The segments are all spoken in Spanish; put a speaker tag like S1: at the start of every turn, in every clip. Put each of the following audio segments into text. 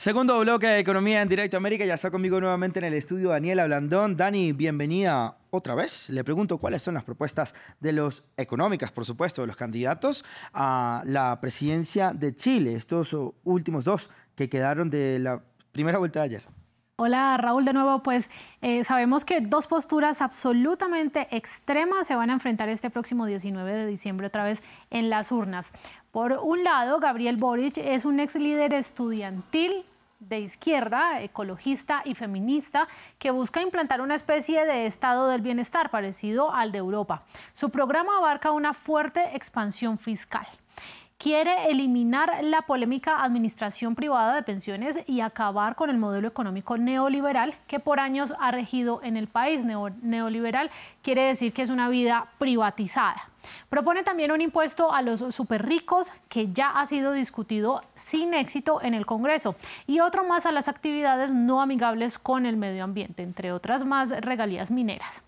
S1: Segundo bloque de Economía en Directo América. Ya está conmigo nuevamente en el estudio Daniela Blandón. Dani, bienvenida otra vez. Le pregunto cuáles son las propuestas de los económicas, por supuesto, de los candidatos a la presidencia de Chile. Estos últimos dos que quedaron de la primera vuelta de ayer.
S2: Hola Raúl, de nuevo, pues eh, sabemos que dos posturas absolutamente extremas se van a enfrentar este próximo 19 de diciembre otra vez en las urnas. Por un lado, Gabriel Boric es un ex líder estudiantil de izquierda, ecologista y feminista, que busca implantar una especie de estado del bienestar parecido al de Europa. Su programa abarca una fuerte expansión fiscal quiere eliminar la polémica administración privada de pensiones y acabar con el modelo económico neoliberal que por años ha regido en el país. neoliberal quiere decir que es una vida privatizada. Propone también un impuesto a los superricos que ya ha sido discutido sin éxito en el Congreso y otro más a las actividades no amigables con el medio ambiente, entre otras más regalías mineras.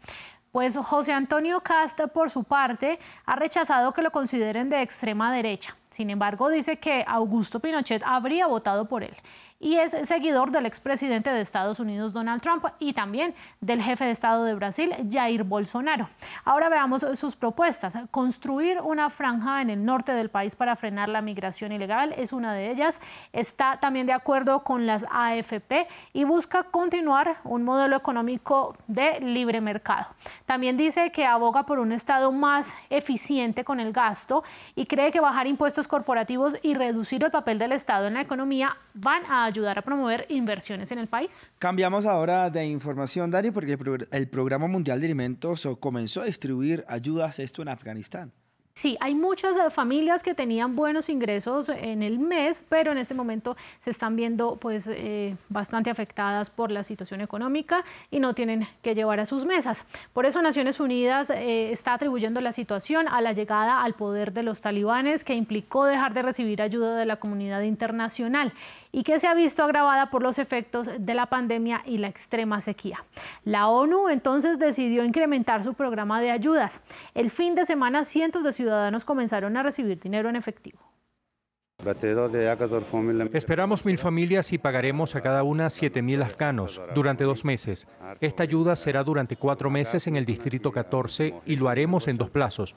S2: Pues José Antonio Casta, por su parte, ha rechazado que lo consideren de extrema derecha sin embargo, dice que Augusto Pinochet habría votado por él y es seguidor del expresidente de Estados Unidos Donald Trump y también del jefe de Estado de Brasil Jair Bolsonaro. Ahora veamos sus propuestas. Construir una franja en el norte del país para frenar la migración ilegal es una de ellas. Está también de acuerdo con las AFP y busca continuar un modelo económico de libre mercado. También dice que aboga por un Estado más eficiente con el gasto y cree que bajar impuestos corporativos y reducir el papel del Estado en la economía van a ayudar a promover inversiones en el país.
S1: Cambiamos ahora de información, Dani, porque el, Programa Mundial de Alimentos comenzó a distribuir ayudas, esto en Afganistán.
S2: Sí, hay muchas eh, familias que tenían buenos ingresos en el mes, pero en este momento se están viendo pues eh, bastante afectadas por la situación económica y no tienen que llevar a sus mesas. Por eso Naciones Unidas eh, está atribuyendo la situación a la llegada al poder de los talibanes que implicó dejar de recibir ayuda de la comunidad internacional y que se ha visto agravada por los efectos de la pandemia y la extrema sequía. La ONU entonces decidió incrementar su programa de ayudas. El fin de semana cientos de ciudadanos comenzaron a recibir dinero en efectivo.
S1: Esperamos mil familias y pagaremos a cada una 7.000 afganos durante dos meses. Esta ayuda será durante cuatro meses en el Distrito 14 y lo haremos en dos plazos.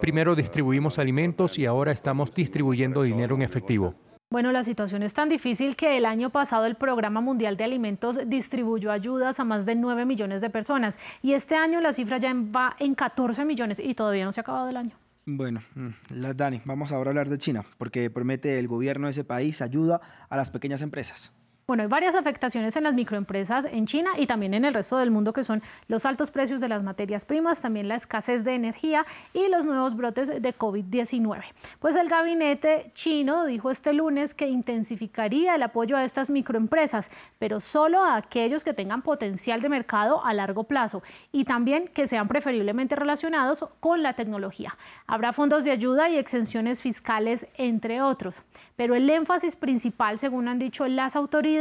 S1: Primero distribuimos alimentos y ahora estamos distribuyendo dinero en efectivo.
S2: Bueno, la situación es tan difícil que el año pasado el Programa Mundial de Alimentos distribuyó ayudas a más de 9 millones de personas y este año la cifra ya va en 14 millones y todavía no se ha acabado el año.
S1: Bueno, mm, las Dani, vamos ahora a hablar de China, porque promete el gobierno de ese país ayuda a las pequeñas empresas.
S2: Bueno, hay varias afectaciones en las microempresas en China y también en el resto del mundo que son los altos precios de las materias primas, también la escasez de energía y los nuevos brotes de COVID-19. Pues el gabinete chino dijo este lunes que intensificaría el apoyo a estas microempresas, pero solo a aquellos que tengan potencial de mercado a largo plazo y también que sean preferiblemente relacionados con la tecnología. Habrá fondos de ayuda y exenciones fiscales, entre otros. Pero el énfasis principal, según han dicho las autoridades,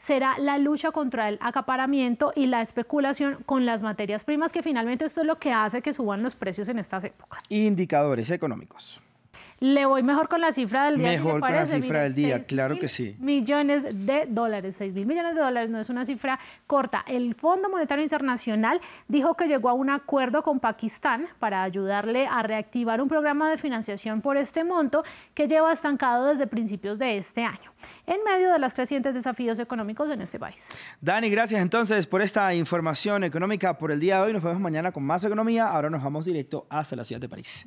S2: será la lucha contra el acaparamiento y la especulación con las materias primas, que finalmente esto es lo que hace que suban los precios en estas épocas.
S1: Indicadores económicos.
S2: Le voy mejor con la cifra del día. Mejor con la cifra del día, claro que sí. Millones de dólares, 6 mil millones de dólares, no es una cifra corta. El Fondo Monetario Internacional dijo que llegó a un acuerdo con Pakistán para ayudarle a reactivar un programa de financiación por este monto que lleva estancado desde principios de este año, en medio de los crecientes desafíos económicos en este país.
S1: Dani, gracias entonces por esta información económica por el día de hoy. Nos vemos mañana con más economía. Ahora nos vamos directo hasta la ciudad de París.